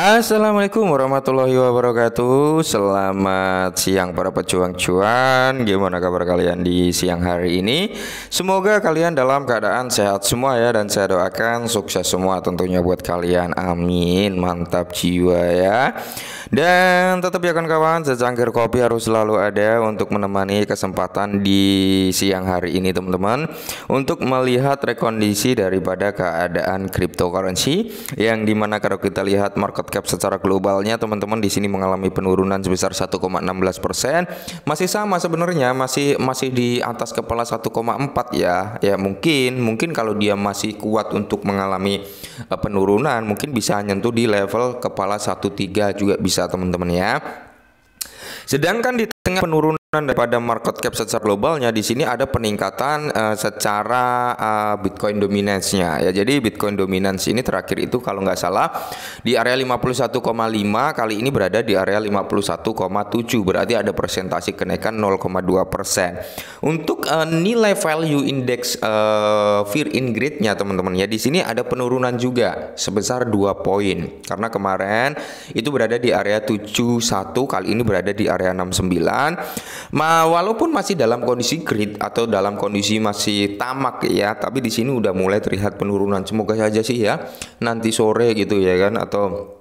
Assalamualaikum warahmatullahi wabarakatuh Selamat siang para pejuang cuan Gimana kabar kalian di siang hari ini Semoga kalian dalam keadaan sehat semua ya Dan saya doakan sukses semua tentunya buat kalian Amin Mantap jiwa ya Dan tetap ya kawan-kawan Secangkir kopi harus selalu ada Untuk menemani kesempatan di siang hari ini teman-teman Untuk melihat rekondisi daripada keadaan cryptocurrency Yang dimana kalau kita lihat market cap secara globalnya teman-teman di sini mengalami penurunan sebesar 1,16 persen. Masih sama sebenarnya, masih masih di atas kepala 1,4 ya. Ya mungkin mungkin kalau dia masih kuat untuk mengalami eh, penurunan, mungkin bisa nyentuh di level kepala 13 juga bisa teman-teman ya. Sedangkan di tengah penurunan daripada market cap secara globalnya di sini ada peningkatan uh, secara uh, Bitcoin dominance-nya ya jadi Bitcoin dominance ini terakhir itu kalau nggak salah di area 51,5 kali ini berada di area 51,7 berarti ada presentasi kenaikan 0,2 persen untuk uh, nilai value index uh, fear in grade-nya teman-teman ya di sini ada penurunan juga sebesar 2 poin karena kemarin itu berada di area 71 kali ini berada di area 69 Ma, walaupun masih dalam kondisi grid atau dalam kondisi masih tamak ya, tapi di sini udah mulai terlihat penurunan. Semoga saja sih ya nanti sore gitu ya kan atau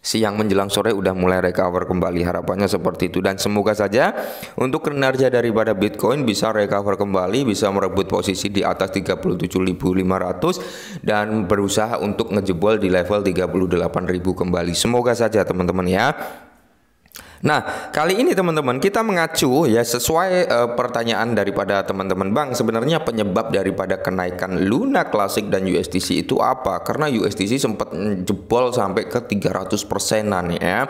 siang menjelang sore udah mulai recover kembali harapannya seperti itu dan semoga saja untuk kinerja daripada Bitcoin bisa recover kembali bisa merebut posisi di atas 37.500 dan berusaha untuk ngejebol di level 38.000 kembali semoga saja teman-teman ya Nah, kali ini teman-teman kita mengacu ya sesuai uh, pertanyaan daripada teman-teman bank sebenarnya penyebab daripada kenaikan Luna Classic dan USDC itu apa? Karena USDC sempat jebol sampai ke 300 persenan ya.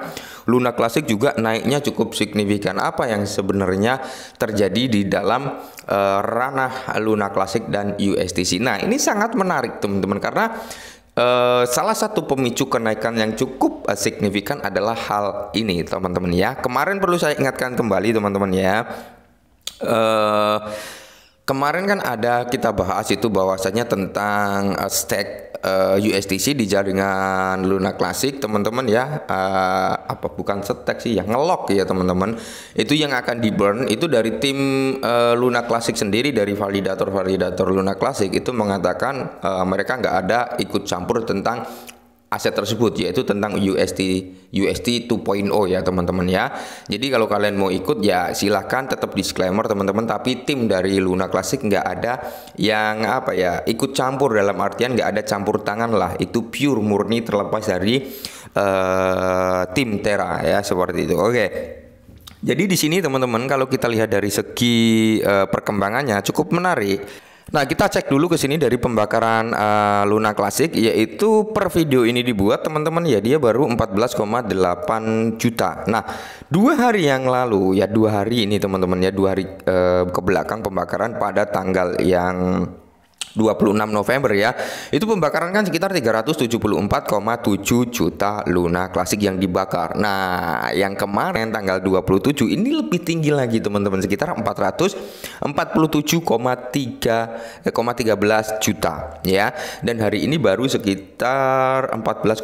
Luna Classic juga naiknya cukup signifikan. Apa yang sebenarnya terjadi di dalam uh, ranah Luna Classic dan USDC? Nah, ini sangat menarik teman-teman karena Eh, salah satu pemicu kenaikan yang cukup eh, signifikan adalah hal ini, teman-teman ya. Kemarin perlu saya ingatkan kembali, teman-teman ya. Uh, kemarin kan ada kita bahas itu bahwasannya tentang uh, stake uh, eh, USDC di jaringan Luna Classic teman-teman ya uh, apa bukan setek sih ya ngelok ya teman-teman itu yang akan di burn itu dari tim uh, Luna Classic sendiri dari validator validator Luna Classic itu mengatakan uh, mereka nggak ada ikut campur tentang aset tersebut yaitu tentang USD USD 2.0 ya teman-teman ya. Jadi kalau kalian mau ikut ya silahkan tetap disclaimer teman-teman tapi tim dari Luna Classic nggak ada yang apa ya ikut campur dalam artian nggak ada campur tangan lah itu pure murni terlepas dari uh, tim Terra ya seperti itu. Oke. Jadi di sini teman-teman kalau kita lihat dari segi uh, perkembangannya cukup menarik. Nah, kita cek dulu ke sini dari pembakaran uh, Luna klasik yaitu per video ini dibuat teman-teman ya dia baru 14,8 juta. Nah, dua hari yang lalu ya dua hari ini teman-teman ya dua hari uh, ke belakang pembakaran pada tanggal yang 26 November ya. Itu pembakaran kan sekitar 374,7 juta Luna klasik yang dibakar. Nah, yang kemarin tanggal 27 ini lebih tinggi lagi teman-teman sekitar 447,3,13 eh, juta ya. Dan hari ini baru sekitar 14,8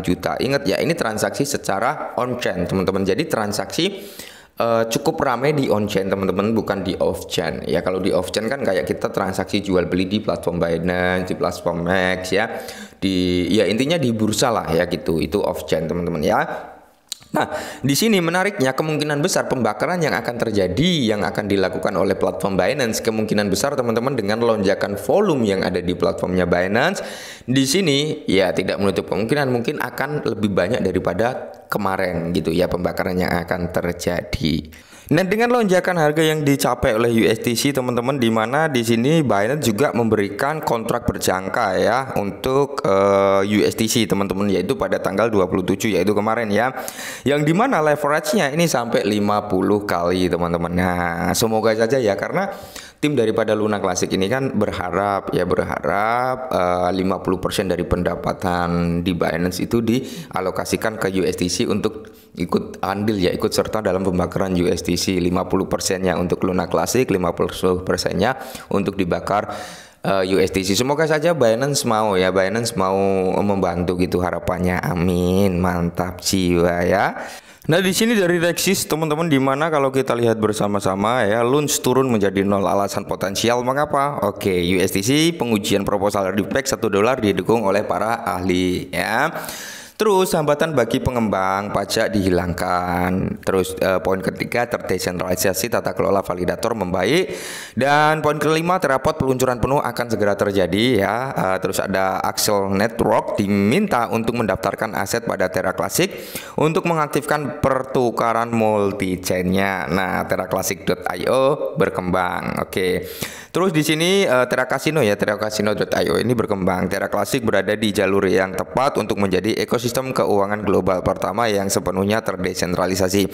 juta. Ingat ya, ini transaksi secara on chain teman-teman. Jadi transaksi Uh, cukup ramai di on-chain teman-teman bukan di off-chain ya kalau di off-chain kan kayak kita transaksi jual beli di platform Binance di platform Max ya di ya intinya di bursa lah ya gitu itu off-chain teman-teman ya Nah, di sini menariknya kemungkinan besar pembakaran yang akan terjadi yang akan dilakukan oleh platform Binance kemungkinan besar teman-teman dengan lonjakan volume yang ada di platformnya Binance di sini ya tidak menutup kemungkinan mungkin akan lebih banyak daripada kemarin gitu ya pembakaran yang akan terjadi. Nah, dengan lonjakan harga yang dicapai oleh USDC teman-teman di mana di sini Binance juga memberikan kontrak berjangka ya untuk uh, eh, USDC teman-teman yaitu pada tanggal 27 yaitu kemarin ya. Yang di mana leverage-nya ini sampai 50 kali teman-teman. Nah, semoga saja ya karena tim daripada Luna Klasik ini kan berharap ya berharap eh, uh, 50% dari pendapatan di Binance itu dialokasikan ke USDC untuk ikut andil ya ikut serta dalam pembakaran USDC 50%-nya untuk Luna Klasik, 50%-nya untuk dibakar eh, USDC. Semoga saja Binance mau ya, Binance mau membantu gitu harapannya. Amin. Mantap jiwa ya. Nah di sini dari Rexis teman-teman di mana kalau kita lihat bersama-sama ya Lunch turun menjadi nol alasan potensial mengapa? Oke USDC pengujian proposal di pack satu dolar didukung oleh para ahli ya. Terus hambatan bagi pengembang pajak dihilangkan. Terus eh, poin ketiga terdesentralisasi tata kelola validator membaik dan poin kelima terdapat peluncuran penuh akan segera terjadi ya. Eh, terus ada Axel Network diminta untuk mendaftarkan aset pada Terra Classic untuk mengaktifkan pertukaran multi chainnya. Nah, Terra terraclassic.io berkembang. Oke. Okay. Terus di sini uh, Terra Casino ya, Casino.io ini berkembang. Terra klasik berada di jalur yang tepat untuk menjadi ekosistem keuangan global pertama yang sepenuhnya terdesentralisasi,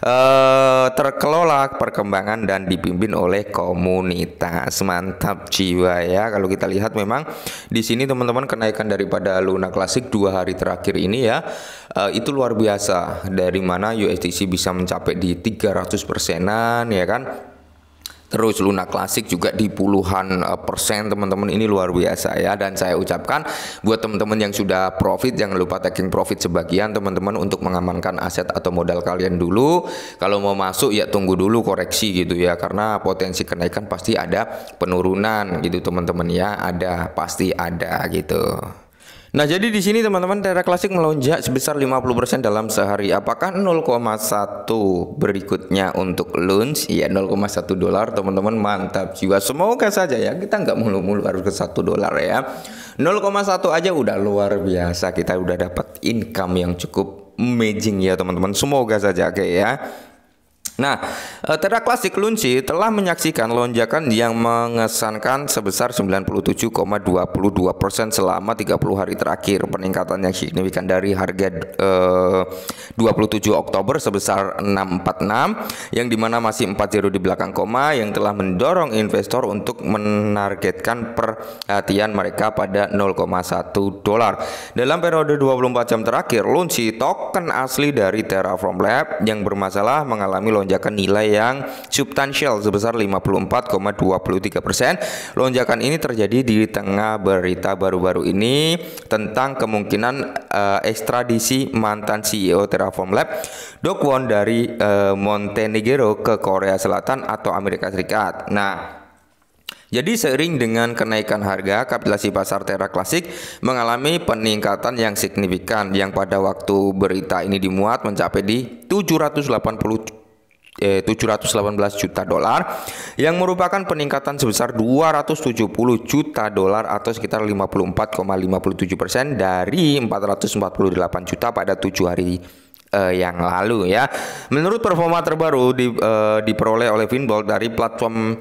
uh, terkelola perkembangan dan dipimpin oleh komunitas. Mantap jiwa ya. Kalau kita lihat memang di sini teman-teman kenaikan daripada Luna klasik dua hari terakhir ini ya, uh, itu luar biasa. Dari mana USDC bisa mencapai di 300 persenan ya kan? Terus Luna Klasik juga di puluhan eh, persen teman-teman ini luar biasa ya dan saya ucapkan buat teman-teman yang sudah profit jangan lupa taking profit sebagian teman-teman untuk mengamankan aset atau modal kalian dulu. Kalau mau masuk ya tunggu dulu koreksi gitu ya karena potensi kenaikan pasti ada penurunan gitu teman-teman ya ada pasti ada gitu. Nah, jadi di sini teman-teman daerah klasik melonjak sebesar 50% dalam sehari. Apakah 0,1 berikutnya untuk lunch? Ya 0,1 dolar, teman-teman mantap jiwa. Semoga saja ya kita nggak mulu-mulu harus ke 1 dolar ya. 0,1 aja udah luar biasa. Kita udah dapat income yang cukup amazing ya, teman-teman. Semoga saja kayak ya. Nah, eh, Tera Klasik Lunci telah menyaksikan lonjakan yang mengesankan sebesar 97,22 selama 30 hari terakhir. Peningkatan yang signifikan dari harga eh, 27 Oktober sebesar 646, yang dimana masih 40 di belakang koma, yang telah mendorong investor untuk menargetkan perhatian mereka pada 0,1 dolar. Dalam periode 24 jam terakhir, Lunci token asli dari From Lab yang bermasalah mengalami lonjakan lonjakan nilai yang substansial sebesar 54,23 persen. Lonjakan ini terjadi di tengah berita baru-baru ini tentang kemungkinan uh, ekstradisi mantan CEO Terraform Lab, Doc Won dari uh, Montenegro ke Korea Selatan atau Amerika Serikat. Nah, jadi seiring dengan kenaikan harga, kapitalisasi pasar Terra Klasik mengalami peningkatan yang signifikan yang pada waktu berita ini dimuat mencapai di 780 eh, 718 juta dolar yang merupakan peningkatan sebesar 270 juta dolar atau sekitar 54,57 persen dari 448 juta pada tujuh hari uh, yang lalu ya. Menurut performa terbaru di, uh, diperoleh oleh Finbol dari platform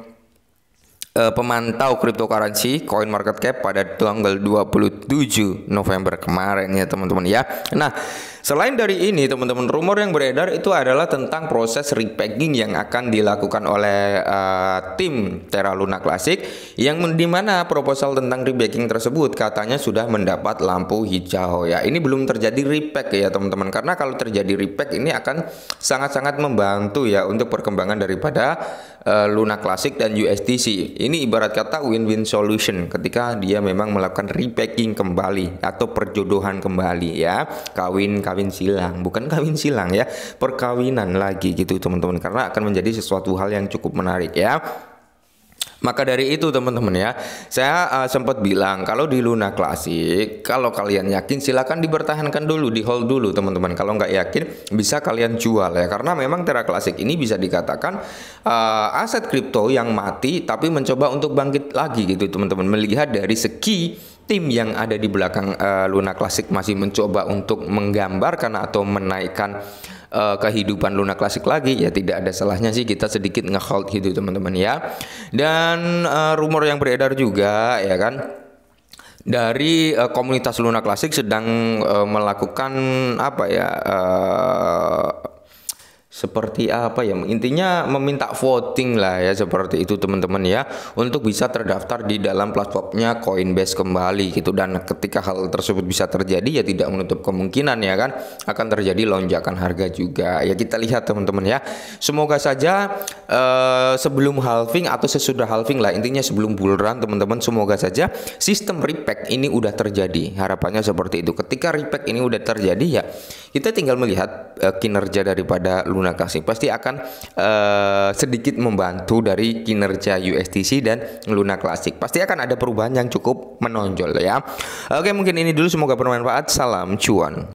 uh, pemantau cryptocurrency Coin Market Cap pada tanggal 27 November kemarin ya teman-teman ya. Nah, Selain dari ini, teman-teman, rumor yang beredar itu adalah tentang proses repacking yang akan dilakukan oleh uh, tim Terra Luna Classic yang dimana proposal tentang repacking tersebut katanya sudah mendapat lampu hijau ya. Ini belum terjadi repack ya, teman-teman, karena kalau terjadi repack ini akan sangat-sangat membantu ya untuk perkembangan daripada uh, Luna Classic dan USDC. Ini ibarat kata win-win solution ketika dia memang melakukan repacking kembali atau perjodohan kembali ya, kawin kawin kawin silang, bukan kawin silang ya, perkawinan lagi gitu teman-teman karena akan menjadi sesuatu hal yang cukup menarik ya. Maka dari itu teman-teman ya, saya uh, sempat bilang kalau di Luna Klasik, kalau kalian yakin silakan dipertahankan dulu, di hold dulu teman-teman. Kalau nggak yakin bisa kalian jual ya, karena memang Terra Klasik ini bisa dikatakan uh, aset kripto yang mati tapi mencoba untuk bangkit lagi gitu teman-teman. Melihat dari segi tim yang ada di belakang uh, Luna Classic masih mencoba untuk menggambarkan atau menaikkan uh, kehidupan Luna Classic lagi ya tidak ada salahnya sih kita sedikit ngehold gitu teman-teman ya dan uh, rumor yang beredar juga ya kan dari uh, komunitas Luna Classic sedang uh, melakukan apa ya uh, seperti apa ya intinya meminta voting lah ya seperti itu teman-teman ya untuk bisa terdaftar di dalam platformnya Coinbase kembali gitu dan ketika hal tersebut bisa terjadi ya tidak menutup kemungkinan ya kan akan terjadi lonjakan harga juga ya kita lihat teman-teman ya semoga saja uh, sebelum halving atau sesudah halving lah intinya sebelum buluran teman-teman semoga saja sistem repack ini udah terjadi harapannya seperti itu ketika repack ini udah terjadi ya kita tinggal melihat uh, kinerja daripada Luna menggunakan SIM pasti akan uh, sedikit membantu dari kinerja USDC dan Luna Classic. Pasti akan ada perubahan yang cukup menonjol ya. Oke, mungkin ini dulu semoga bermanfaat. Salam cuan.